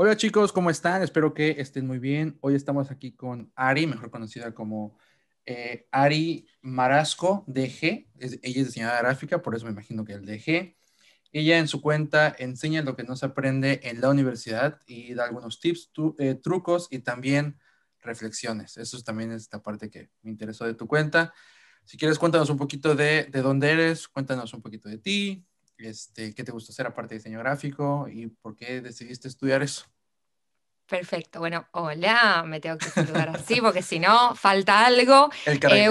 Hola chicos, ¿cómo están? Espero que estén muy bien. Hoy estamos aquí con Ari, mejor conocida como eh, Ari Marasco DG. Es, ella es diseñadora gráfica, por eso me imagino que el DG. Ella en su cuenta enseña lo que no se aprende en la universidad y da algunos tips, eh, trucos y también reflexiones. Eso también es esta parte que me interesó de tu cuenta. Si quieres, cuéntanos un poquito de, de dónde eres, cuéntanos un poquito de ti, este, qué te gustó hacer aparte de diseño gráfico y por qué decidiste estudiar eso. Perfecto, bueno, hola, me tengo que saludar así porque si no, falta algo. El eh,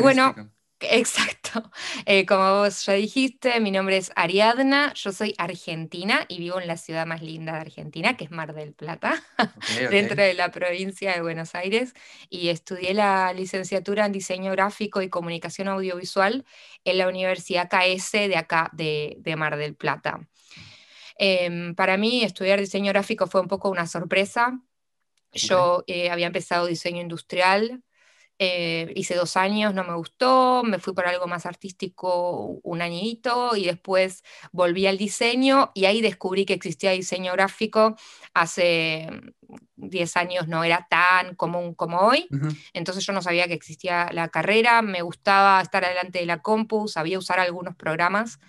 Exacto. Eh, como vos ya dijiste, mi nombre es Ariadna, yo soy argentina y vivo en la ciudad más linda de Argentina, que es Mar del Plata, dentro de la provincia de Buenos Aires, y estudié la licenciatura en diseño gráfico y comunicación audiovisual en la Universidad KS de acá, de, Mar del Plata. Em, para mí, estudiar diseño gráfico fue un poco una sorpresa. Yo eh, había empezado diseño industrial, eh, hice dos años, no me gustó, me fui por algo más artístico un añito y después volví al diseño y ahí descubrí que existía diseño gráfico hace 10 años no era tan común como hoy, entonces yo no sabía que existía la carrera, me gustaba estar adelante de la compu, sabía usar algunos programas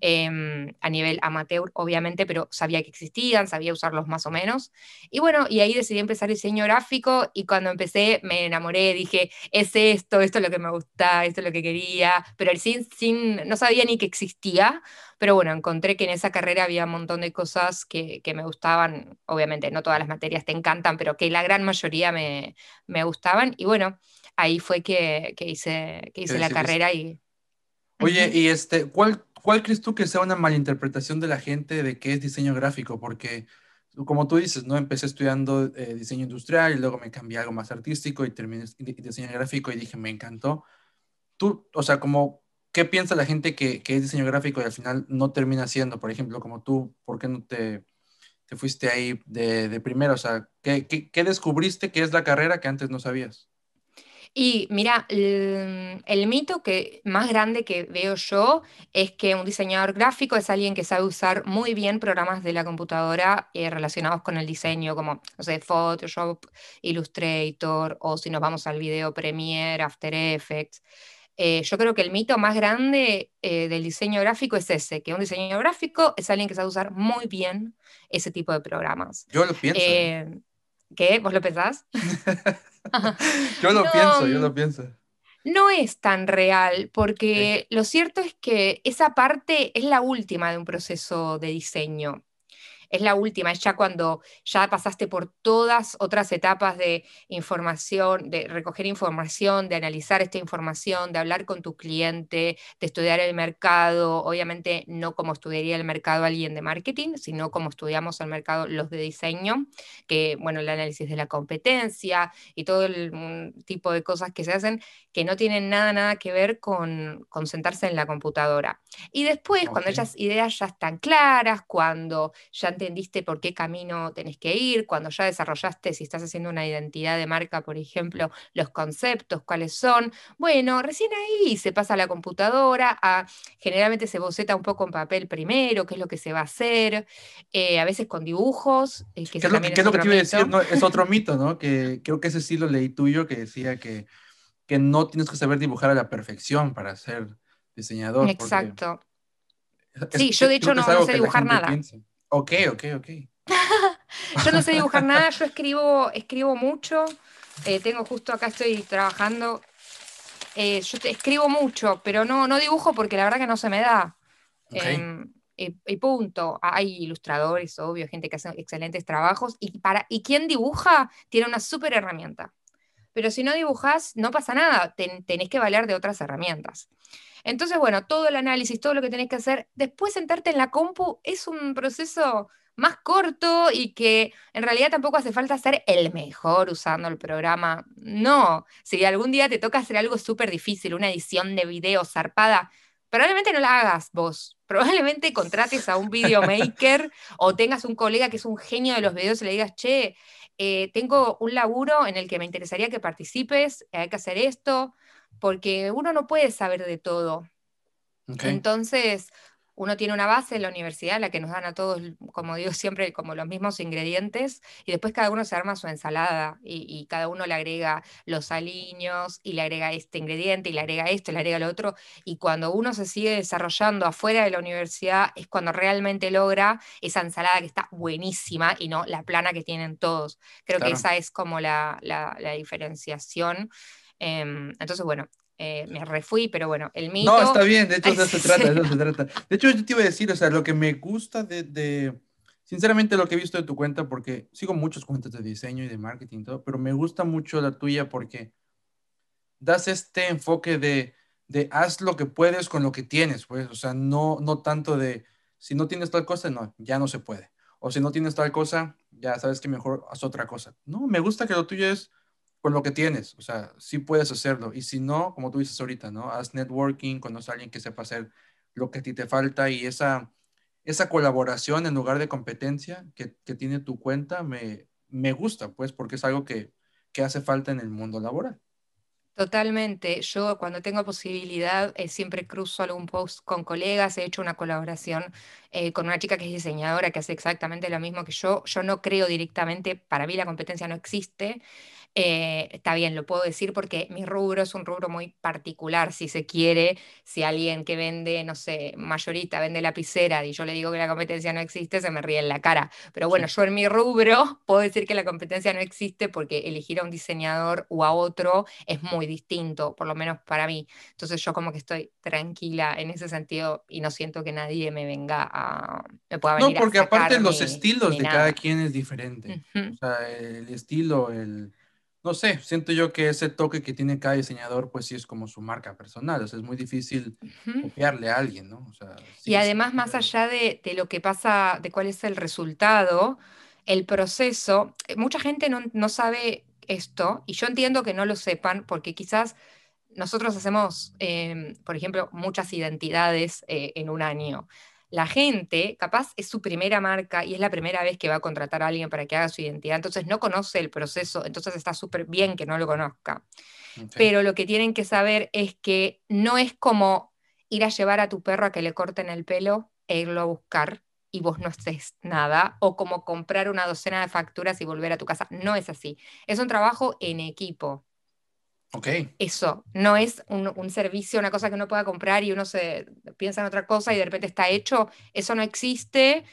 em, a nivel amateur, obviamente, pero sabía que existían, sabía usarlos más o menos. Y bueno, y ahí decidí empezar diseño gráfico y cuando empecé me enamoré, dije, es esto, esto es lo que me gusta, esto es lo que quería, pero sin, sin, no sabía ni que existía, pero bueno, encontré que en esa carrera había un montón de cosas que, que me gustaban, obviamente no todas las materias te encantan, pero que la gran mayoría me, me gustaban y bueno, ahí fue que, que hice, que hice la carrera y... Oye, y este, ¿cuál, ¿cuál crees tú que sea una malinterpretación de la gente de qué es diseño gráfico? Porque como tú dices, ¿no? Empecé estudiando eh, diseño industrial y luego me cambié a algo más artístico y terminé diseño gráfico y dije, me encantó. Tú, o sea, como ¿qué piensa la gente que, es diseño gráfico y al final no termina siendo? Por ejemplo, como tú, ¿por qué no te, fuiste ahí de, primero? O sea, ¿qué, descubriste que es la carrera que antes no sabías? Y mira, el, mito que más grande que veo yo es que un diseñador gráfico es alguien que sabe usar muy bien programas de la computadora eh, relacionados con el diseño, como, Photoshop, Illustrator, o si nos vamos al video Premiere, After Effects. Eh, yo creo que el mito más grande eh, del diseño gráfico es ese, que un diseño gráfico es alguien que sabe usar muy bien ese tipo de programas. Yo lo pienso. ¿eh? ¿Qué? ¿Vos lo pensás? yo lo pienso, yo lo mm, pienso. No es tan real, porque lo cierto es que esa parte es la última de un proceso de diseño es la última, es ya cuando ya pasaste por todas otras etapas de información, de recoger información, de analizar esta información, de hablar con tu cliente, de estudiar el mercado, obviamente no como estudiaría el mercado alguien de marketing, sino como estudiamos el mercado los de diseño, que bueno, el análisis de la competencia y todo el tipo de cosas que se hacen que no tienen nada, nada que ver con, sentarse en la computadora. Y después, cuando esas ideas ya están claras, cuando ya entendiste por qué camino tenés que ir, cuando ya desarrollaste, si estás haciendo una identidad de marca, por ejemplo, los conceptos, cuáles son. Bueno, recién ahí se pasa a la computadora, a, generalmente se boceta un poco en papel primero, qué es lo que se va a hacer, eh, a veces con dibujos. Eh, ¿Qué, es lo que, te iba a decir? es otro mito, ¿no? Que creo que ese sí lo leí tuyo, que decía que, no tienes que saber dibujar a la perfección para ser diseñador. Exacto. Sí, yo de hecho no, sé dibujar nada. Ok, ok, ok. yo no sé dibujar nada, yo escribo, escribo mucho. Eh, tengo justo acá, estoy trabajando. Eh, yo escribo mucho, pero no, no dibujo porque la verdad que no se me da. Em, y punto. Ah, hay ilustradores, obvio, gente que hace excelentes trabajos. Y, para, y quien dibuja tiene una súper herramienta. Pero si no dibujas, no pasa nada. tenés que valer de otras herramientas. Entonces, bueno, todo el análisis, todo lo que tenés que hacer, después sentarte en la compu es un proceso más corto y que en realidad tampoco hace falta ser el mejor usando el programa. No, si algún día te toca hacer algo súper difícil, una edición de video zarpada, probablemente no la hagas vos. Probablemente contrates a un videomaker o tengas un colega que es un genio de los videos y le digas, che, eh, tengo un laburo en el que me interesaría que participes, hay que hacer esto, porque uno no puede saber de todo. Entonces, uno tiene una base en la universidad, la que nos dan a todos, como digo siempre, como los mismos ingredientes, y después cada uno se arma su ensalada y, cada uno le agrega los aliños y le agrega este ingrediente y le agrega esto y le agrega lo otro, y cuando uno se sigue desarrollando afuera de la universidad es cuando realmente logra esa ensalada que está buenísima y no la plana que tienen todos. Creo que esa es como la, la, la diferenciación. Em, entonces, bueno, eh, me refui, pero bueno, el mito... No, está bien, de hecho, se trata, se trata. De hecho, yo te iba a decir, o sea, lo que me gusta de, Sinceramente, lo que he visto de tu cuenta, porque sigo muchos cuentas de diseño y de marketing, y todo, pero me gusta mucho la tuya porque das este enfoque de, de haz lo que puedes con lo que tienes, pues, o sea, no, no tanto de si no tienes tal cosa, no, ya no se puede. O si no tienes tal cosa, ya sabes que mejor haz otra cosa. No, me gusta que lo tuyo es, con lo que tienes, o sea, sí puedes hacerlo. Y si no, como tú dices ahorita, ¿no? Haz networking, conoce a alguien que sepa hacer lo que a ti te falta y esa, esa colaboración en lugar de competencia que, tiene tu cuenta me, me gusta, pues, porque es algo que, que hace falta en el mundo laboral. Totalmente. Yo cuando tengo posibilidad eh, siempre cruzo algún post con colegas. He hecho una colaboración eh, con una chica que es diseñadora que hace exactamente lo mismo que yo. Yo no creo directamente, para mí la competencia no existe, eh, está bien, lo puedo decir porque mi rubro es un rubro muy particular, si se quiere, si alguien que vende, no sé, mayorita, vende lapicera y yo le digo que la competencia no existe, se me ríe en la cara. Pero bueno, yo en mi rubro puedo decir que la competencia no existe porque elegir a un diseñador o a otro es muy distinto, por lo menos para mí. Entonces yo como que estoy tranquila en ese sentido y no siento que nadie me venga a... Me pueda venir no, porque aparte los estilos de cada quien es diferente. O sea, el estilo, el no sé, siento yo que ese toque que tiene cada diseñador, pues sí es como su marca personal, o sea, es muy difícil copiarle a alguien, ¿no? y además, más allá de, lo que pasa, de cuál es el resultado, el proceso, eh, mucha gente no, sabe esto, y yo entiendo que no lo sepan, porque quizás nosotros hacemos, em, por ejemplo, muchas identidades eh, en un año la gente, capaz es su primera marca y es la primera vez que va a contratar a alguien para que haga su identidad, entonces no conoce el proceso, entonces está súper bien que no lo conozca. Pero lo que tienen que saber es que no es como ir a llevar a tu perro a que le corten el pelo e irlo a buscar y vos no haces nada, o como comprar una docena de facturas y volver a tu casa. No es así. Es un trabajo en equipo. Okay. Eso, no es un, servicio, una cosa que uno pueda comprar y uno se piensa en otra cosa y de repente está hecho, eso no existe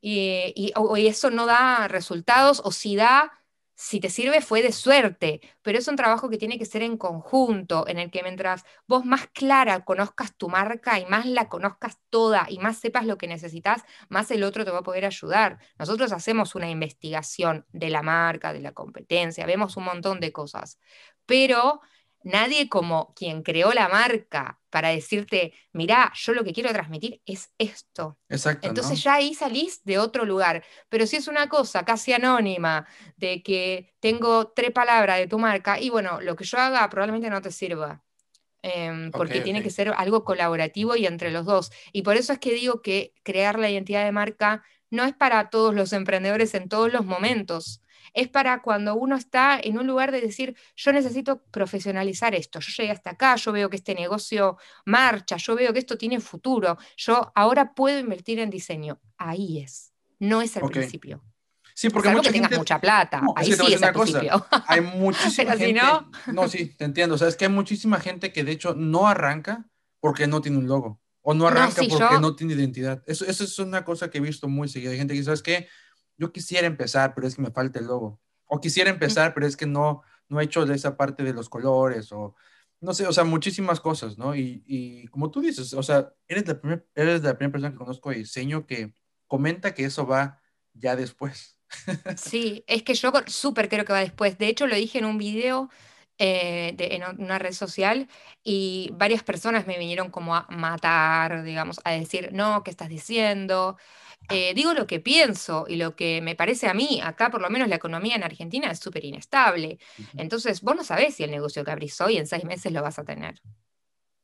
y eso no da resultados o si da, si te sirve fue de suerte, pero es un trabajo que tiene que ser en conjunto, en el que mientras vos más clara conozcas tu marca y más la conozcas toda y más sepas lo que necesitas, más el otro te va a poder ayudar. Nosotros hacemos una investigación de la marca, de la competencia, vemos un montón de cosas, pero nadie como quien creó la marca para decirte, mirá, yo lo que quiero transmitir es esto. Exacto. Entonces ya ahí salís de otro lugar. Pero si es una cosa casi anónima, de que tengo tres palabras de tu marca, y bueno, lo que yo haga probablemente no te sirva. Em, porque tiene que ser algo colaborativo y entre los dos. Y por eso es que digo que crear la identidad de marca no es para todos los emprendedores en todos los momentos es para cuando uno está en un lugar de decir, yo necesito profesionalizar esto, yo llegué hasta acá, yo veo que este negocio marcha, yo veo que esto tiene futuro, yo ahora puedo invertir en diseño. Ahí es, no es el principio. Sí, porque mucha que tengas mucha plata. Ahí sí es Hay muchísima gente. no... sí, te entiendo. O sea, es que hay muchísima gente que de hecho no arranca porque no tiene un logo. O no arranca porque no tiene identidad. Eso, es una cosa que he visto muy seguida. Hay gente que, ¿sabes qué? yo quisiera empezar, pero es que me falta el logo. O quisiera empezar, pero es que no, no he hecho esa parte de los colores o no sé, o sea, muchísimas cosas, ¿no? Y, y como tú dices, o sea, eres la, eres la primera persona que conozco de diseño que comenta que eso va ya después. Sí, es que yo súper creo que va después. De hecho, lo dije en un video eh, en una red social y varias personas me vinieron como a matar, digamos, a decir, no, ¿qué estás diciendo? Eh, digo lo que pienso y lo que me parece a mí. Acá, por lo menos, la economía en Argentina es súper inestable. Entonces, vos no sabés si el negocio que abrís hoy en seis meses lo vas a tener.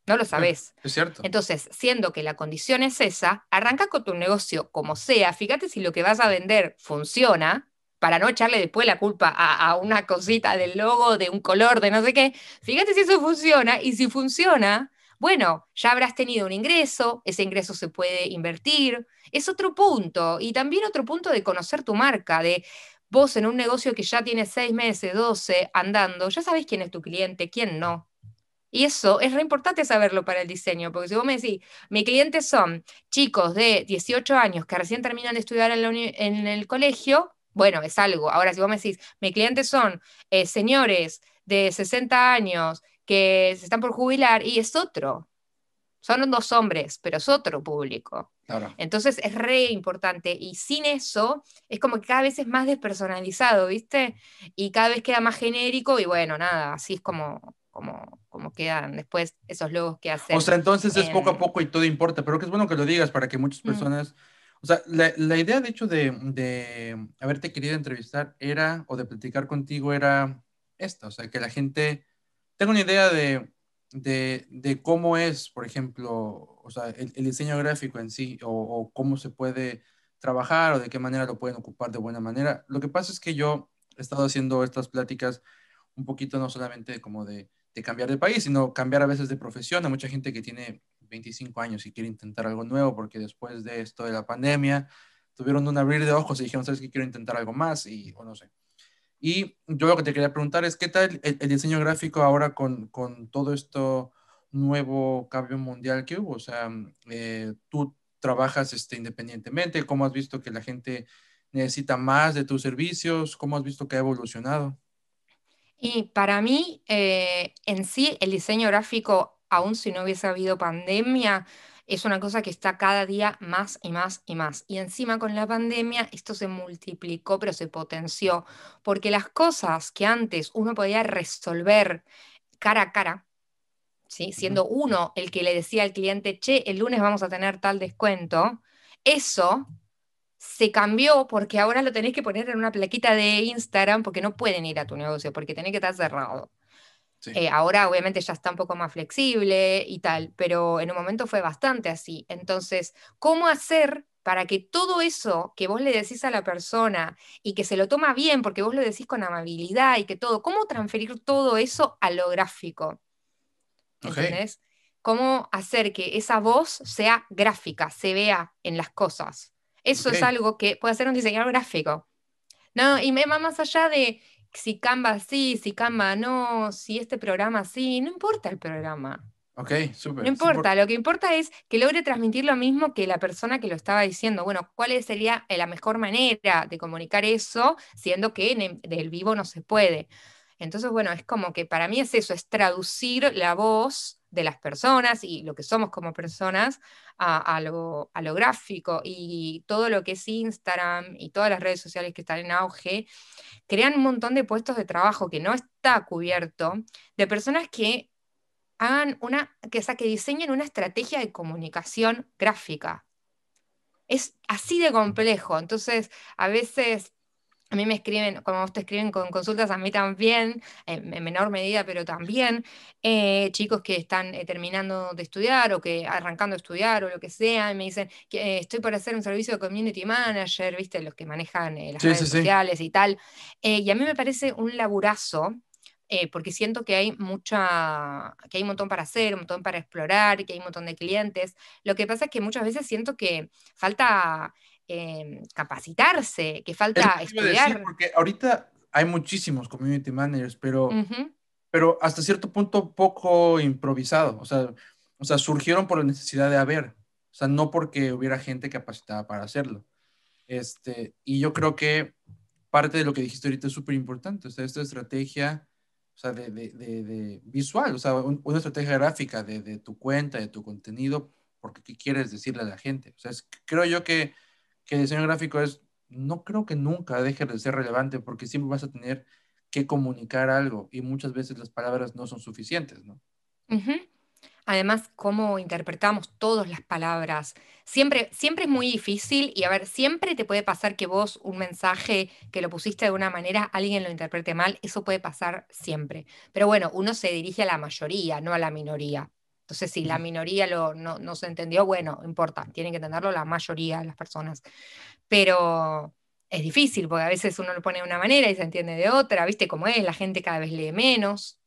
No lo sabés. Es cierto. Entonces, siendo que la condición es esa, arranca con tu negocio como sea. Fíjate si lo que vas a vender funciona para no echarle después la culpa a una cosita del logo, de un color, de no sé qué. Fíjate si eso funciona y si funciona, bueno, ya habrás tenido un ingreso, ese ingreso se puede invertir, es otro punto, y también otro punto de conocer tu marca, de vos en un negocio que ya tiene seis meses, doce, andando, ya sabés quién es tu cliente, quién no. Y eso es re importante saberlo para el diseño, porque si vos me decís, mis clientes son chicos de 18 años que recién terminan de estudiar en, el colegio, bueno, es algo. Ahora, si vos me decís, mis clientes son eh, señores de 60 años que se están por jubilar y es otro. Son dos hombres, pero es otro público. Entonces es re importante y sin eso es como que cada vez es más despersonalizado, ¿viste? Y cada vez queda más genérico y bueno, nada, así es como, como, como quedan después esos logos que hacen. O sea, entonces es poco a poco y todo importa, pero que es bueno que lo digas para que muchas mm. personas... O sea, la, idea de hecho de, de haberte querido entrevistar era, o de platicar contigo era esta, o sea, que la gente tengo una idea de, de, cómo es, por ejemplo, o sea, el, diseño gráfico en sí, o, cómo se puede trabajar, o de qué manera lo pueden ocupar de buena manera. Lo que pasa es que yo he estado haciendo estas pláticas un poquito no solamente como de, cambiar de país, sino cambiar a veces de profesión. Hay mucha gente que tiene 25 años y quiere intentar algo nuevo porque después de esto de la pandemia tuvieron un abrir de ojos y dijeron, ¿sabes qué? Quiero intentar algo más y, o no sé. Y yo lo que te quería preguntar es, ¿qué tal el, diseño gráfico ahora con, con, todo esto nuevo cambio mundial que hubo? O sea, eh, tú trabajas este, independientemente, ¿cómo has visto que la gente necesita más de tus servicios? ¿Cómo has visto que ha evolucionado? Y para mí, eh, en sí, el diseño gráfico, aún si no hubiese habido pandemia, es una cosa que está cada día más y más y más. Y encima con la pandemia esto se multiplicó, pero se potenció, porque las cosas que antes uno podía resolver cara a cara, siendo uno el que le decía al cliente, che, el lunes vamos a tener tal descuento, eso se cambió porque ahora lo tenés que poner en una plaquita de Instagram porque no pueden ir a tu negocio, porque tenés que estar cerrado. Eh, ahora obviamente ya está un poco más flexible y tal, pero en un momento fue bastante así. Entonces, ¿cómo hacer para que todo eso que vos le decís a la persona y que se lo toma bien, porque vos lo decís con amabilidad y que todo, ¿cómo transferir todo eso a lo gráfico? ¿Entendés? ¿Cómo hacer que esa voz sea gráfica, se vea en las cosas? Eso es algo que puede hacer un diseñador gráfico. No, y me va más allá de si Canva sí, si Canva no, si este programa sí, no importa el programa. Ok, súper. No importa, lo que importa es que logre transmitir lo mismo que la persona que lo estaba diciendo. Bueno, ¿cuál sería la mejor manera de comunicar eso, siendo que del vivo no se puede? Entonces, bueno, es como que para mí es eso, es traducir la voz de las personas y lo que somos como personas a, lo, a lo gráfico y todo lo que es Instagram y todas las redes sociales que están en auge, crean un montón de puestos de trabajo que no está cubierto de personas que hagan una, que, que diseñen una estrategia de comunicación gráfica. Es así de complejo. Entonces, a veces a mí me escriben, como vos te escriben con consultas, a mí también, en menor medida, pero también, eh, chicos que están eh, terminando de estudiar o que arrancando a estudiar o lo que sea, y me dicen que estoy por hacer un servicio de community manager, viste, los que manejan eh, las redes sociales y tal. y a mí me parece un laburazo, porque siento que hay mucha, que hay un montón para hacer, un montón para explorar, que hay un montón de clientes. Lo que pasa es que muchas veces siento que falta Em, capacitarse, que falta estudiar. porque ahorita hay muchísimos community managers, pero, pero hasta cierto punto poco improvisado. O sea, o sea, surgieron por la necesidad de haber. O sea, no porque hubiera gente capacitada para hacerlo. Este, y yo creo que parte de lo que dijiste ahorita es súper importante. O sea, esta estrategia o sea, de, de, visual, o sea, una estrategia gráfica de, tu cuenta, de tu contenido, porque qué quieres decirle a la gente. O sea, creo yo que que el diseño gráfico es, no creo que nunca deje de ser relevante porque siempre vas a tener que comunicar algo y muchas veces las palabras no son suficientes, Además, cómo interpretamos todas las palabras. Siempre, siempre es muy difícil y a ver, siempre te puede pasar que vos un mensaje que lo pusiste de una manera, alguien lo interprete mal, eso puede pasar siempre. Pero bueno, uno se dirige a la mayoría, no a la minoría. Entonces, si la minoría no, se entendió, bueno, importa, tienen que entenderlo la mayoría de las personas. Pero es difícil, porque a veces uno lo pone de una manera y se entiende de otra, ¿viste cómo es? La gente cada vez lee menos.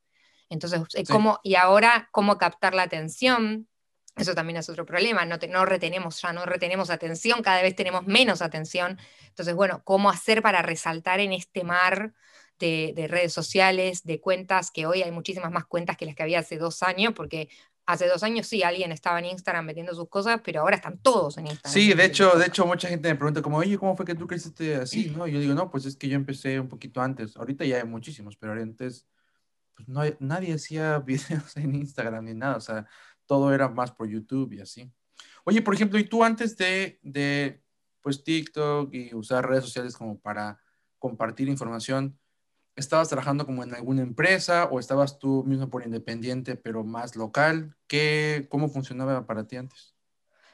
Entonces, ¿cómo, y ahora, ¿cómo captar la atención? Eso también es otro problema, no, retenemos ya, no retenemos atención, cada vez tenemos menos atención. Entonces, bueno, ¿cómo hacer para resaltar en este mar de, de, redes sociales, de cuentas, que hoy hay muchísimas más cuentas que las que había hace dos años, porque hace dos años sí alguien estaba en Instagram metiendo sus cosas, pero ahora están todos en Instagram. Sí, de hecho, de hecho mucha gente me pregunta como, oye, ¿cómo fue que tú creciste así? ¿No? Yo digo, no, pues es que yo empecé un poquito antes. Ahorita ya hay muchísimos, pero antes pues, no, nadie hacía videos en Instagram ni nada. O sea, todo era más por YouTube y así. Oye, por ejemplo, ¿y tú antes de, de pues TikTok y usar redes sociales como para compartir información, estabas trabajando como en alguna empresa o estabas tú mismo por independiente, pero más local? ¿Qué, ¿Cómo funcionaba para ti antes?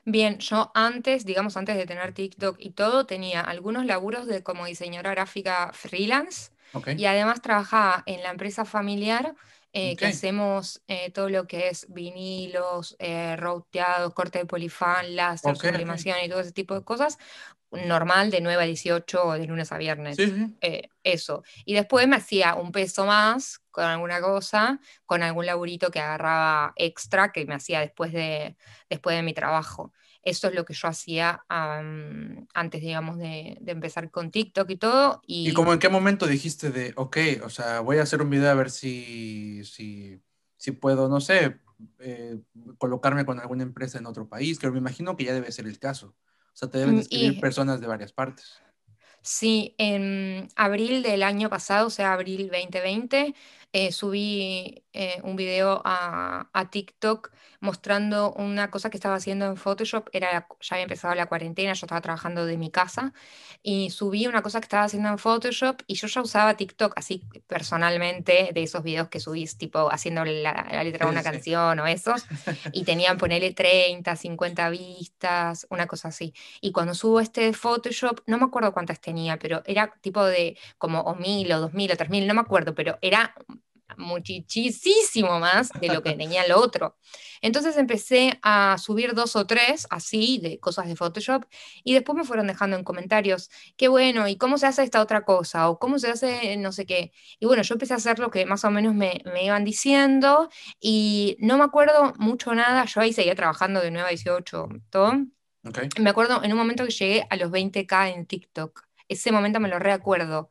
Bien, yo antes, digamos, antes de tener TikTok y todo, tenía algunos laburos de como diseñadora gráfica freelance y además trabajaba en la empresa familiar eh, que hacemos eh, todo lo que es vinilos, eh, corte de polifán, láser, animación y todo ese tipo de cosas, normal de 9 a 18 de lunes a viernes. Eh, eso. Y después me hacía un peso más con alguna cosa, con algún laburito que agarraba extra que me hacía después de, después de mi trabajo. Eso es lo que yo hacía antes, digamos, de, empezar con TikTok y todo. Y... como en qué momento dijiste de, ok, o sea, voy a hacer un video a ver si, si, si puedo, no sé, eh, colocarme con alguna empresa en otro país? Que me imagino que ya debe ser el caso. O sea, te deben mm, escribir personas de varias partes. Sí, en abril del año pasado, o sea, abril 2020, eh, subí eh, un video a, TikTok mostrando una cosa que estaba haciendo en Photoshop, era ya había empezado la cuarentena, yo estaba trabajando de mi casa, y subí una cosa que estaba haciendo en Photoshop y yo ya usaba TikTok así personalmente de esos videos que subís, tipo haciendo la, letra de una canción o eso, y tenían ponerle 30, 50 vistas, una cosa así. Y cuando subo este Photoshop, no me acuerdo cuántas tenía, pero era tipo de como o mil o dos mil o tres mil, no me acuerdo, pero era muchísimo más de lo que tenía lo otro. Entonces empecé a subir dos o tres así de cosas de Photoshop y después me fueron dejando en comentarios, qué bueno, ¿y cómo se hace esta otra cosa? ¿O cómo se hace no sé qué? Y bueno, yo empecé a hacer lo que más o menos me, me iban diciendo y no me acuerdo mucho nada, yo ahí seguía trabajando de 9 a 18, ¿todo? Okay. Me acuerdo en un momento que llegué a los 20k en TikTok. Ese momento me lo reacuerdo.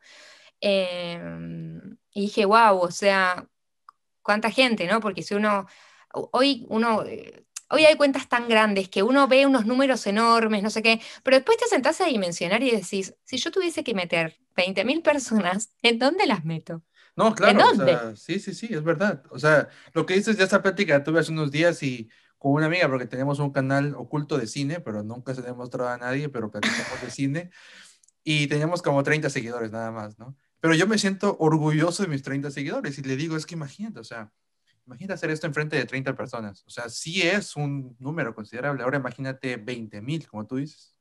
Eh, em, y dije, wow, o sea, cuánta gente, ¿no? Porque si uno, hoy uno, eh, hoy hay cuentas tan grandes que uno ve unos números enormes, no sé qué, pero después te sentás a dimensionar y decís, si yo tuviese que meter 20.000 personas, ¿en dónde las meto? No, claro, ¿En dónde? O sea, sí, sí, sí, es verdad. O sea, lo que dices ya esta plática tuve hace unos días y con una amiga, porque tenemos un canal oculto de cine, pero nunca se le ha mostrado a nadie, pero platicamos de cine y teníamos como 30 seguidores nada más, ¿no? Pero yo me siento orgulloso de mis 30 seguidores y le digo, es que imagínate, o sea, imagínate hacer esto enfrente de 30 personas. O sea, sí es un número considerable. Ahora imagínate 20 mil, como tú dices.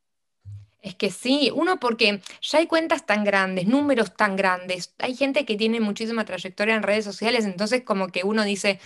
Es que sí, uno porque ya hay cuentas tan grandes, números tan grandes, hay gente que tiene muchísima trayectoria en redes sociales, entonces como que uno dice,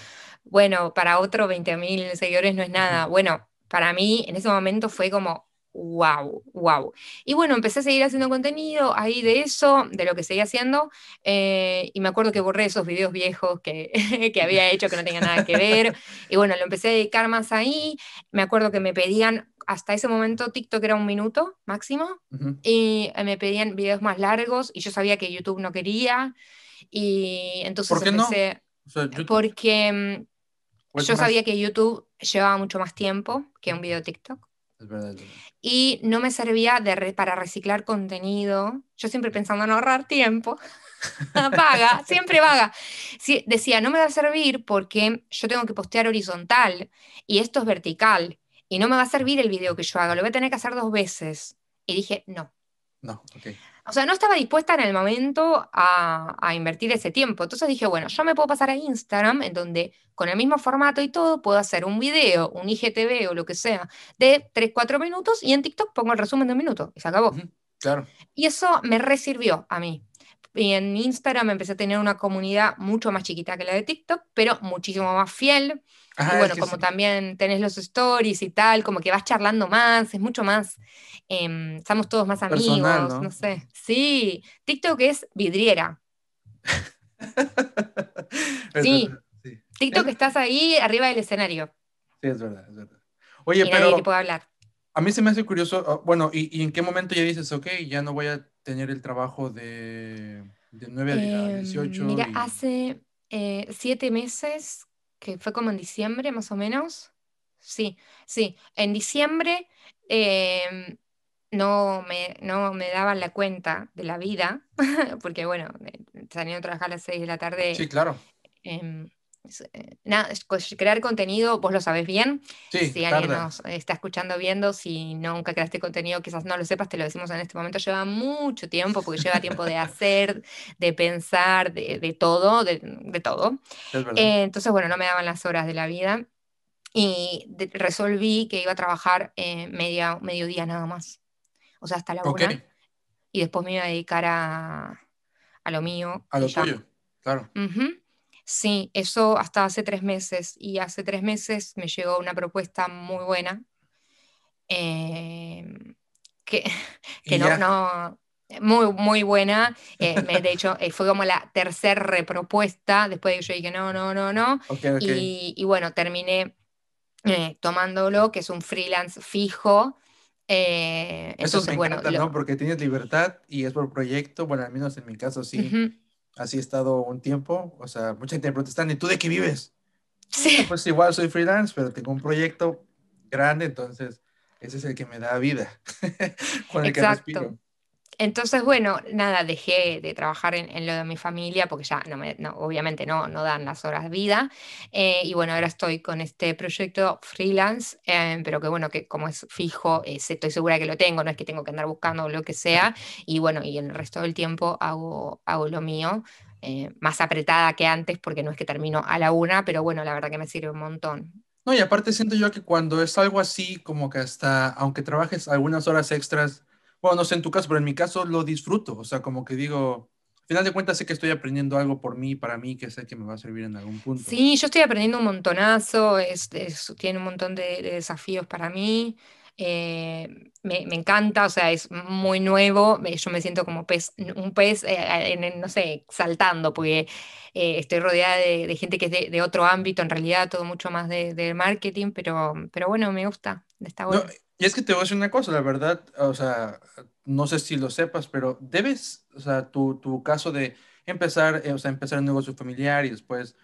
bueno, para otro 20.000 seguidores no es nada. Bueno, para mí en ese momento fue como, wow, wow. Y bueno, empecé a seguir haciendo contenido ahí de eso, de lo que seguía haciendo, eh, y me acuerdo que borré esos videos viejos que, había hecho que no tenían nada que ver, y bueno, lo empecé a dedicar más ahí, me acuerdo que me pedían, hasta ese momento TikTok era un minuto máximo, y eh, me pedían videos más largos, y yo sabía que YouTube no quería, y entonces ¿Por No? Porque mm, yo sabía que YouTube llevaba mucho más tiempo que un video TikTok. Y no me servía de para reciclar contenido. Yo siempre pensando en ahorrar tiempo. vaga, siempre vaga. decía, no me va a servir porque yo tengo que postear horizontal y esto es vertical. Y no me va a servir el video que yo haga, lo voy a tener que hacer dos veces. Y dije, no. No, ok o sea, no estaba dispuesta en el momento a, invertir ese tiempo. Entonces dije, bueno, yo me puedo pasar a Instagram, en donde con el mismo formato y todo, puedo hacer un video, un IGTV o lo que sea, de 3, 4 minutos y en TikTok pongo el resumen de un minuto y se acabó. Claro. Y eso me resirvió a mí y en Instagram empecé a tener una comunidad mucho más chiquita que la de TikTok, pero muchísimo más fiel. y bueno, como también tenés los stories y tal, como que vas charlando más, es mucho más, estamos em, todos más amigos, ¿no? sé. Sí, TikTok es vidriera. sí. TikTok estás ahí arriba del escenario. Sí, es verdad, es verdad. Oye, pero... hablar. A mí se me hace curioso, ah, bueno, ¿y, en qué momento ya dices, ok, ya no voy a tener el trabajo de, de 9 a em, eh, 18? Mira, hace siete meses, que fue como en diciembre más o menos. Sí, sí, en diciembre em, no, me, no me daban la cuenta de la vida, porque bueno, eh, saliendo a trabajar a las 6 de la tarde. Sí, claro. Em, eh, nada, crear contenido, vos lo sabés bien. si alguien nos está escuchando, viendo, si nunca creaste contenido, quizás no lo sepas, te lo decimos en este momento, lleva mucho tiempo, porque lleva tiempo de hacer, de pensar, de, todo, de, todo. Eh, entonces, bueno, no me daban las horas de la vida y resolví que iba a trabajar eh, media, mediodía nada más, o sea, hasta la okay. Y después me iba a dedicar a, a lo mío. A lo tuyo, claro. Sí, eso hasta hace tres meses y hace tres meses me llegó una propuesta muy buena em, que, que no, no, muy, muy buena. Eh, de hecho, eh, fue como la tercera repropuesta después de que yo dije no, no, no, no. Y, bueno, terminé eh, tomándolo, que es un freelance fijo. Eso entonces, bueno, Porque tienes libertad y es por proyecto, bueno, al menos en mi caso sí. Así he estado un tiempo. O sea, mucha gente me pregunta, ¿y tú de qué vives? Sí. Ah, pues igual soy freelance, pero tengo un proyecto grande, entonces ese es el que me da vida. con el Que respiro. Entonces, bueno, nada, dejé de trabajar en, lo de mi familia porque ya no obviamente no, no dan las horas de vida. Eh, y bueno, ahora estoy con este proyecto freelance, eh, pero que bueno, que como es fijo, eh, estoy segura que lo tengo, no es que tengo que andar buscando lo que sea. Y bueno, y el resto del tiempo hago, hago lo mío, más apretada que antes porque no es que termino a la una, pero bueno, la verdad que me sirve un montón. No, y aparte siento yo que cuando es algo así, como que hasta, aunque trabajes algunas horas extras, bueno, no sé en tu caso, pero en mi caso lo disfruto, o sea, como que digo, al final de cuentas sé que estoy aprendiendo algo por mí, para mí, que sé que me va a servir en algún punto. Sí, yo estoy aprendiendo un montonazo, es, tiene un montón de, desafíos para mí. Eh, me, encanta, o sea, es muy nuevo, yo me siento como pez, un pez, eh, no sé, saltando, porque eh, estoy rodeada de, gente que es de, otro ámbito, en realidad todo mucho más de, marketing, pero, pero bueno, me gusta, está bueno. Y es que te voy a decir una cosa, la verdad, o sea, no sé si lo sepas, pero debes, o sea, tu, tu caso de empezar, eh, o sea, empezar un negocio familiar y después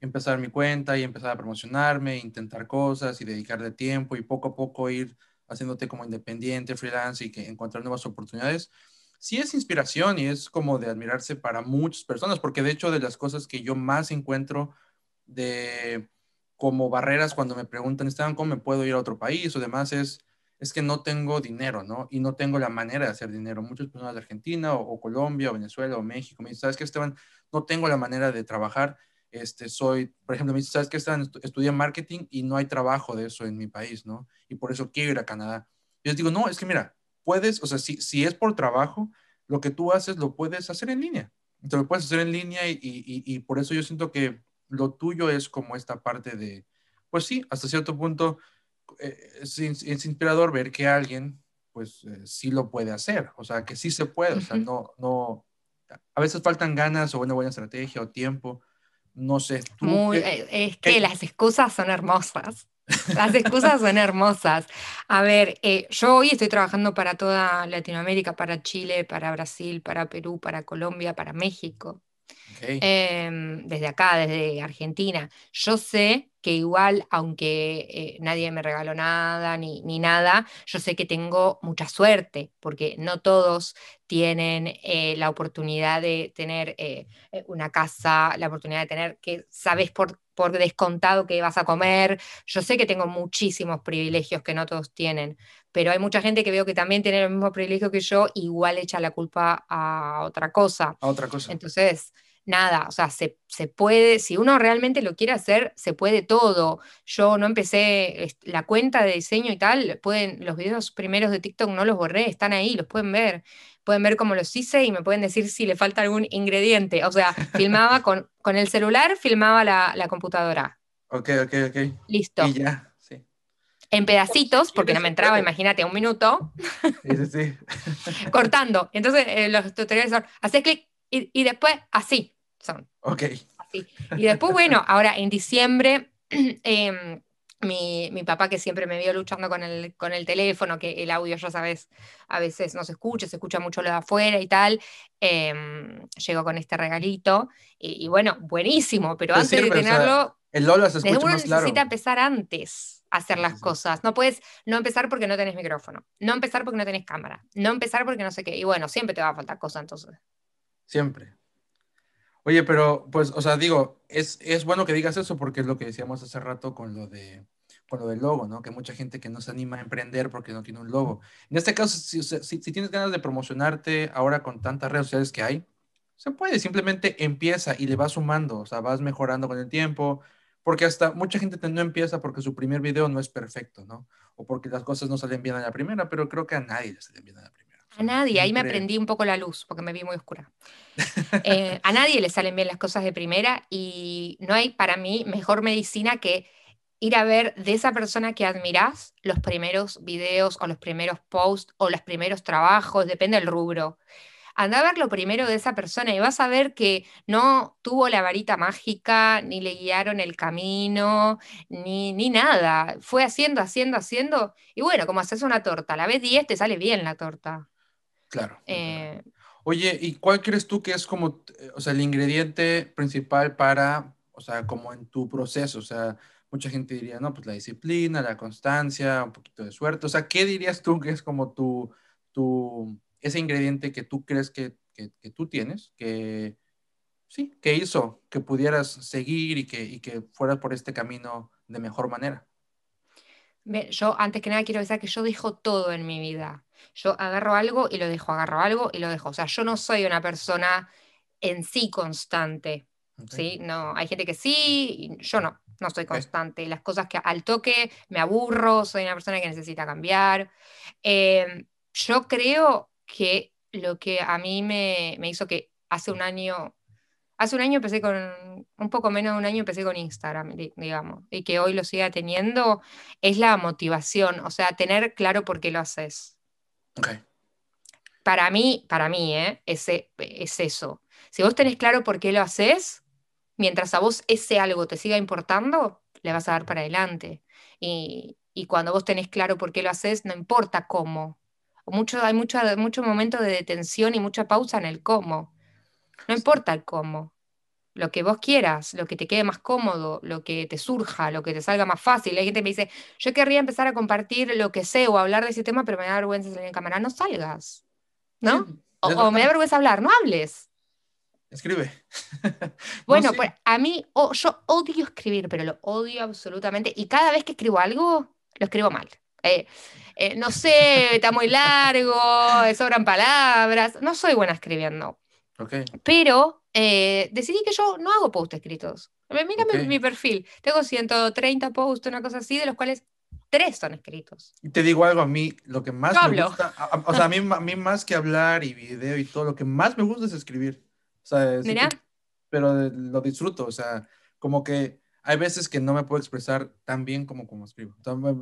empezar mi cuenta y empezar a promocionarme, intentar cosas y dedicarle tiempo y poco a poco ir haciéndote como independiente, freelance y que encontrar nuevas oportunidades, sí es inspiración y es como de admirarse para muchas personas, porque de hecho de las cosas que yo más encuentro de como barreras cuando me preguntan, ¿Están, ¿cómo me puedo ir a otro país o demás? Es es que no tengo dinero, ¿no? Y no tengo la manera de hacer dinero. Muchas personas de Argentina o, Colombia o Venezuela o México me dicen, ¿sabes qué, Esteban? No tengo la manera de trabajar. Este, soy, por ejemplo, me dicen, ¿sabes qué, Esteban? Estudié marketing y no hay trabajo de eso en mi país, ¿no? Y por eso quiero ir a Canadá. Yo les digo, no, es que mira, puedes, o sea, si, si es por trabajo, lo que tú haces lo puedes hacer en línea. Te lo puedes hacer en línea y, por eso yo siento que lo tuyo es como esta parte de, pues sí, hasta cierto punto eh, es, es, inspirador ver que alguien, pues, eh, sí lo puede hacer, o sea, que sí se puede, o sea, no, no, a veces faltan ganas o una buena estrategia o tiempo, no sé. Eh, es que las excusas son hermosas. Las excusas son hermosas. A ver, yo hoy estoy trabajando para toda Latinoamérica, para Chile, para Brasil, para Perú, para Colombia, para México. Em, desde acá, desde Argentina. Yo sé que igual, aunque eh, nadie me regaló nada ni, ni, nada, yo sé que tengo mucha suerte, porque no todos tienen eh, la oportunidad de tener eh, una casa, la oportunidad de tener que sabes por por descontado que vas a comer. Yo sé que tengo muchísimos privilegios que no todos tienen, pero hay mucha gente que veo que también tiene el mismo privilegio que yo, igual echa la culpa a otra cosa. A otra cosa. Entonces, nada, o sea, se, se, puede, si uno realmente lo quiere hacer, se puede todo. Yo no empecé la cuenta de diseño y tal, pueden, los videos primeros de TikTok no los borré, están ahí, los pueden ver pueden ver cómo los hice y me pueden decir si le falta algún ingrediente. O sea, filmaba con, el celular, filmaba la, computadora. Ok, ok, ok. Listo. Y ya, sí. En pedacitos, porque no me entraba, imagínate, un minuto. Sí, sí, Cortando. Entonces, eh, los tutoriales son, haces clic y, después así son. Ok. Y después, bueno, ahora en diciembre... Em, mi, papá que siempre me vio luchando con el, con el teléfono, que el audio, ya sabes, a veces no se escucha, se escucha mucho lo de afuera y tal, em, llegó con este regalito. Y, bueno, buenísimo, pero, antes de tenerlo... el uno necesita empezar antes a hacer las cosas. No puedes no empezar porque no tenés micrófono, no empezar porque no tenés cámara, no empezar porque no sé qué. Y bueno, siempre te va a faltar cosas entonces. Siempre. Oye, pero pues, o sea, digo, es, bueno que digas eso porque es lo que decíamos hace rato con lo de con lo del logo, ¿no? Que mucha gente que no se anima a emprender porque no tiene un logo. En este caso, si, si, tienes ganas de promocionarte ahora con tantas redes sociales que hay, se puede, simplemente empieza y le vas sumando, o sea, vas mejorando con el tiempo, porque hasta mucha gente no empieza porque su primer video no es perfecto, ¿no? O porque las cosas no salen bien a la primera, pero creo que a nadie le salen bien a la primera. A nadie, ahí me aprendí un poco la luz porque me vi muy oscura. Eh, a nadie le salen bien las cosas de primera y no hay para mí mejor medicina que ir a ver de esa persona que admirás los primeros videos o los primeros posts o los primeros trabajos, depende del rubro. Anda a ver lo primero de esa persona y vas a ver que no tuvo la varita mágica, ni le guiaron el camino, ni, ni nada. Fue haciendo, haciendo, haciendo. Y bueno, como haces una torta, la vez 10, te sale bien la torta. Claro. Eh, Oye, ¿y cuál crees tú que es como, eh, o sea, el ingrediente principal para, o sea, como en tu proceso? O sea, mucha gente diría, no, pues la disciplina, la constancia, un poquito de suerte. O sea, ¿qué dirías tú que es como tu, tu ese ingrediente que tú crees que, que, tú tienes, que sí, que hizo que pudieras seguir y que, y que fueras por este camino de mejor manera? Yo, antes que nada, quiero decir que yo dejo todo en mi vida. Yo agarro algo y lo dejo, agarro algo y lo dejo. O sea, yo no soy una persona en sí constante. ¿sí? No, hay gente que sí, yo no, no soy constante. Las cosas que al toque me aburro, soy una persona que necesita cambiar. Em, yo creo que lo que a mí me, me, hizo que hace un año, hace un año empecé con, un poco menos de un año empecé con Instagram, digamos, y que hoy lo siga teniendo, es la motivación, o sea, tener claro por qué lo haces. Para mí, para mí, ¿eh? es eso. Si vos tenés claro por qué lo haces, mientras a vos ese algo te siga importando, le vas a dar para adelante. Y, cuando vos tenés claro por qué lo haces, no importa cómo. Mucho, hay mucho, mucho momento de detención y mucha pausa en el cómo. No importa el cómo lo que vos quieras, lo que te quede más cómodo, lo que te surja, lo que te salga más fácil. Hay gente me dice, yo querría empezar a compartir lo que sé o hablar de ese tema, pero me da vergüenza salir en cámara. No salgas, ¿no? o, me da vergüenza hablar, no hables. Escribe. bueno, pues a mí, yo odio escribir, pero lo odio absolutamente. Y cada vez que escribo algo, lo escribo mal. Eh, eh, no sé, está muy largo, sobran palabras. No soy buena escribiendo. Pero eh, decidí que yo no hago posts escritos. Mírame mi perfil. Tengo 130 posts, una cosa así, de los cuales tres son escritos. Y te digo algo, a mí lo que más me gusta, o sea, a mí, más que hablar y video y todo, lo que más me gusta es escribir. O pero lo disfruto, o sea, como que hay veces que no me puedo expresar tan bien como como escribo.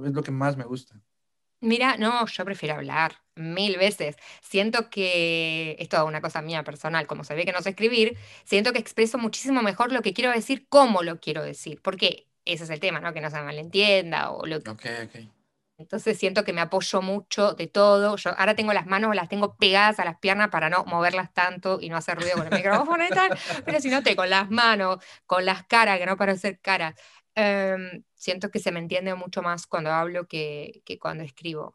es lo que más me gusta. Mira, no, yo prefiero hablar mil veces. Siento que, es toda una cosa mía personal, como sabía que no sé escribir, siento que expreso muchísimo mejor lo que quiero decir, cómo lo quiero decir, porque ese es el tema, ¿no? Que no se malentienda o lo Okay, okay. Entonces siento que me apoyo mucho de todo. Yo ahora tengo las manos, las tengo pegadas a las piernas para no moverlas tanto y no hacer ruido con el micrófono y tal. Pero si no, te con las manos, con las caras, que no para hacer caras. Em, siento que se me entiende mucho más cuando hablo que, que, cuando escribo.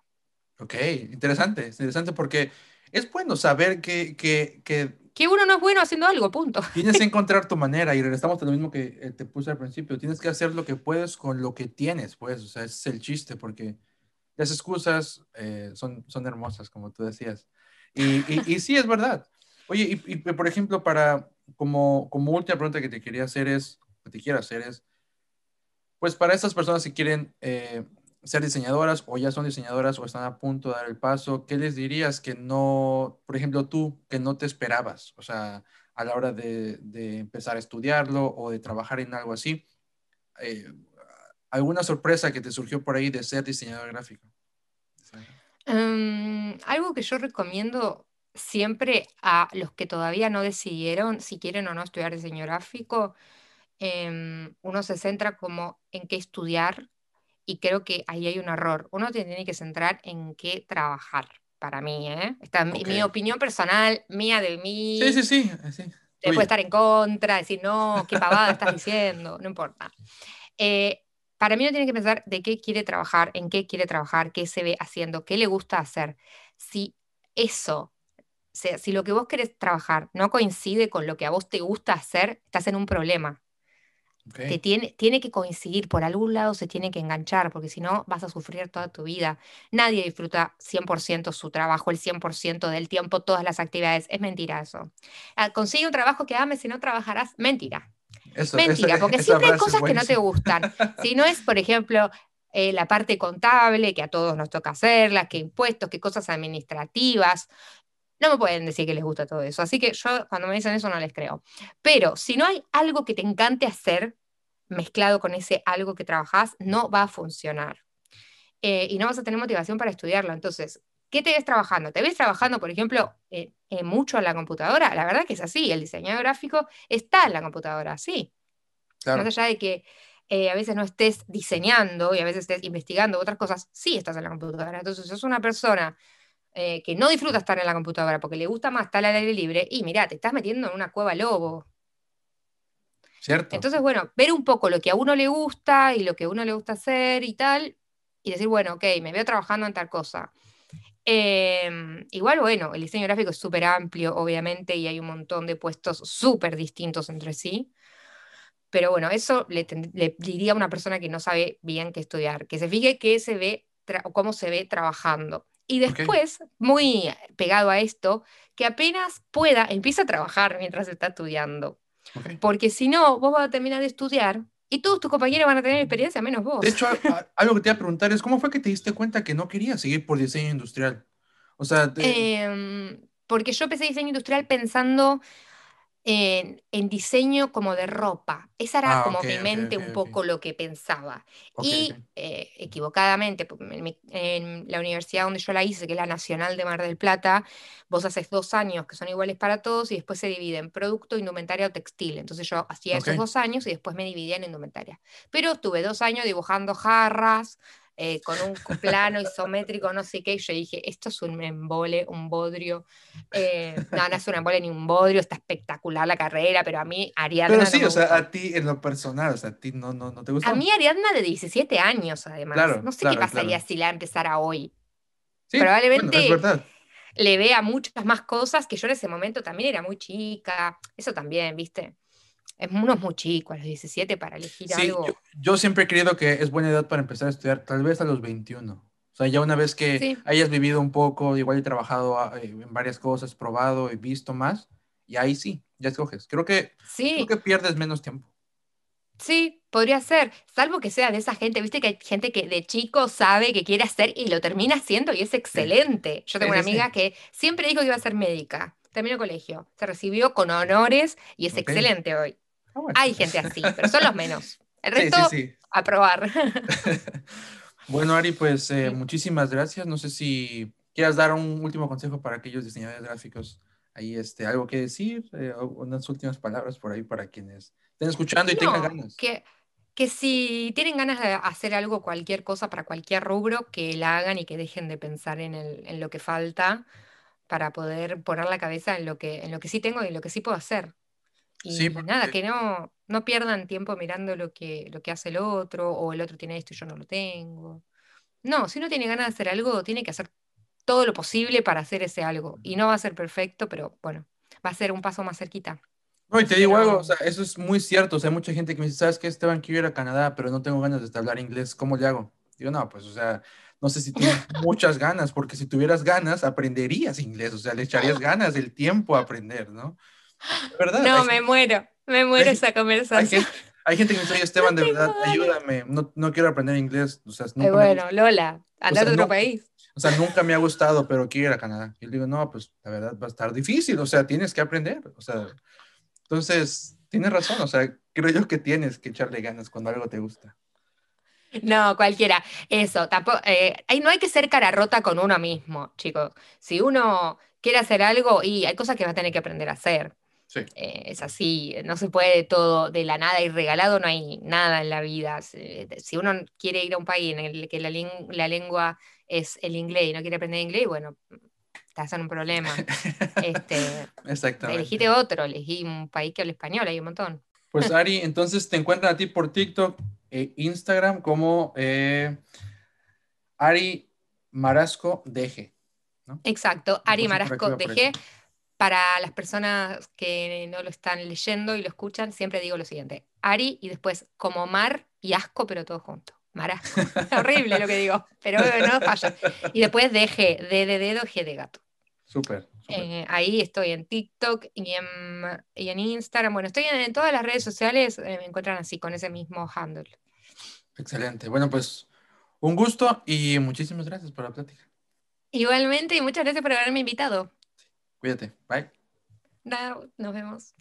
Ok, interesante, interesante porque es bueno saber que, que, que... que uno no es bueno haciendo algo, punto. Tienes que encontrar tu manera y regresamos a lo mismo que eh, te puse al principio. Tienes que hacer lo que puedes con lo que tienes, pues, o sea, ese es el chiste porque las excusas eh, son, son hermosas, como tú decías. Y, y, sí, es verdad. Oye, y, y, por ejemplo, para, como, como última pregunta que te quería hacer es, que te quiero hacer es, pues para estas personas que quieren eh, ser diseñadoras o ya son diseñadoras o están a punto de dar el paso, ¿qué les dirías que no, por ejemplo, tú, que no te esperabas? O sea, a la hora de, empezar a estudiarlo o de trabajar en algo así. Eh, ¿Alguna sorpresa que te surgió por ahí de ser diseñador gráfico? Em, algo que yo recomiendo siempre a los que todavía no decidieron si quieren o no estudiar diseño gráfico Em, uno se centra como en qué estudiar y creo que ahí hay un error. Uno tiene que centrar en qué trabajar, para mí. ¿eh? Esta mi, opinión personal, mía de mí. Sí, sí, sí. Eh, puede estar en contra, decir, no, qué pavada estás diciendo, no importa. Eh, para mí uno tiene que pensar de qué quiere trabajar, en qué quiere trabajar, qué se ve haciendo, qué le gusta hacer. Si eso si lo que vos querés trabajar no coincide con lo que a vos te gusta hacer, estás en un problema tiene, tiene que coincidir, por algún lado se tiene que enganchar, porque si no vas a sufrir toda tu vida. Nadie disfruta 100% su trabajo, el 100% del tiempo, todas las actividades. Es mentira eso. Ah, consigue un trabajo que ames, si no trabajarás, mentira. mentira, porque siempre hay cosas que no te gustan. Si no es, por ejemplo, eh, la parte contable, que a todos nos toca hacerla, que impuestos, que cosas administrativas, no me pueden decir que les gusta todo eso. Así que yo cuando me dicen eso no les creo. Pero si no hay algo que te encante hacer mezclado con ese algo que trabajas, no va a funcionar. Eh, y no vas a tener motivación para estudiarlo. Entonces, ¿qué te ves trabajando? ¿Te ves trabajando, por ejemplo, eh, eh, mucho en la computadora? La verdad que es así, el diseñador gráfico está en la computadora, sí. Claro. Más allá de que a veces no estés diseñando y a veces estés investigando otras cosas, sí estás en la computadora. Entonces, sos una persona eh, que no disfruta estar en la computadora porque le gusta más estar al aire libre, y mira te estás metiendo en una cueva lobo. ¿Cierto? Entonces, bueno, ver un poco lo que a uno le gusta y lo que a uno le gusta hacer y tal, y decir, bueno, ok, me veo trabajando en tal cosa. Em, igual, bueno, el diseño gráfico es súper amplio, obviamente, y hay un montón de puestos súper distintos entre sí. Pero bueno, eso le, diría a una persona que no sabe bien qué estudiar, que se fije qué se ve cómo se ve trabajando. Y después, muy pegado a esto, que apenas pueda, empieza a trabajar mientras está estudiando. Porque si no, vos vas a terminar de estudiar y todos tus compañeros van a tener experiencia, menos vos. De hecho, algo que te iba a preguntar es, ¿cómo fue que te diste cuenta que no querías seguir por diseño industrial? O sea, em, porque yo empecé diseño industrial pensando, en, diseño como de ropa. Esa era ah, como mi mente un poco lo que pensaba. y eh, equivocadamente, en, la universidad donde yo la hice, que es la Nacional de Mar del Plata, vos haces dos años que son iguales para todos y después se divide en producto, indumentaria o textil. Entonces yo hacía esos dos años y después me dividía en indumentaria. Pero estuve dos años dibujando jarras, eh, con un plano isométrico, no sé qué, y yo dije, esto es un embole, un bodrio. Eh, no, no es un embole ni un bodrio, está espectacular la carrera, pero a mí Ariadna... Pero sí, o sea, a ti en lo personal, o sea, a ti no, te gusta. A mí Ariadna de 17 años, además. no sé qué pasaría si la empezara hoy. Sí, Probablemente... le vea muchas más cosas que yo en ese momento también era muy chica, eso también, ¿viste? es unos muy chicos a los 17 para elegir algo. Yo, yo, siempre he creído que es buena edad para empezar a estudiar, tal vez a los 21. O sea, ya una vez que hayas vivido un poco, igual he trabajado ah, eh, en varias cosas, probado y visto más, y ahí sí, ya escoges. Creo que, sí. que pierdes menos tiempo. Sí, podría ser, salvo que sea de esa gente, viste que hay gente que de chico sabe que quiere hacer y lo termina haciendo y es excelente. Yo tengo una amiga que siempre dijo que iba a ser médica, terminó colegio, se recibió con honores y es excelente hoy. Ah, Hay gente así, pero son los menos. El resto, a probar. bueno, Ari, pues eh, muchísimas gracias. No sé si quieras dar un último consejo para aquellos diseñadores gráficos. Ahí, este, algo que decir, eh, unas últimas palabras por ahí para quienes estén escuchando y tengan ganas. Que, que si tienen ganas de hacer algo, cualquier cosa para cualquier rubro, que la hagan y que dejen de pensar en, lo que falta para poder poner la cabeza en lo, que, en lo que sí tengo y en lo que sí puedo hacer nada, que no, pierdan tiempo mirando lo que, lo que hace el otro, o el otro tiene esto y yo no lo tengo. No, si uno tiene ganas de hacer algo, tiene que hacer todo lo posible para hacer ese algo. Y no va a ser perfecto, pero bueno, va a ser un paso más cerquita. No, y te digo algo, eso es muy cierto. O sea, hay mucha gente que me dice, ¿sabes qué, Esteban? Quiero ir a Canadá, pero no tengo ganas de este hablar inglés. ¿Cómo le hago? Digo, no, pues, o sea, no sé si tienes muchas ganas, porque si tuvieras ganas, aprenderías inglés. O sea, le echarías ganas del tiempo a aprender, ¿no? ¿Verdad? No, me muero, me muero esa conversación. Hay gente, que me dice, Esteban, de verdad, ayúdame, no, no quiero aprender inglés. O sea, eh, bueno, Lola, andar a otro país. O sea, nunca me ha gustado, pero quiero ir a Canadá. Y le digo, no, pues la verdad va a estar difícil, o sea, tienes que aprender. O sea, entonces, tienes razón, o sea, creo yo que tienes que echarle ganas cuando algo te gusta. No, cualquiera. Eso, tampoco, eh, no hay que ser cara rota con uno mismo, chicos. Si uno quiere hacer algo, y hay cosas que va a tener que aprender a hacer. Eh, es así, no se puede todo de la nada y regalado, no hay nada en la vida. Si uno quiere ir a un país en el que la, lengua es el inglés y no quiere aprender inglés, bueno, estás en un problema. este, Exactamente. otro, elegí un país que habla español, hay un montón. Pues Ari, entonces te encuentran a ti por TikTok e Instagram como eh, Ari Marasco DG. Exacto, Ari Marasco DG para las personas que no lo están leyendo y lo escuchan, siempre digo lo siguiente, Ari y después como mar y asco, pero todo junto. Marasco. horrible lo que digo, pero no falla. Y después deje de de dedo, G de gato. Súper. Eh, ahí estoy en TikTok y en, en Instagram. Bueno, estoy en, todas las redes sociales, eh, me encuentran así, con ese mismo handle. Excelente. Bueno, pues un gusto y muchísimas gracias por la plática. Igualmente y muchas gracias por haberme invitado. Cuídate. Bye. No, Nos vemos.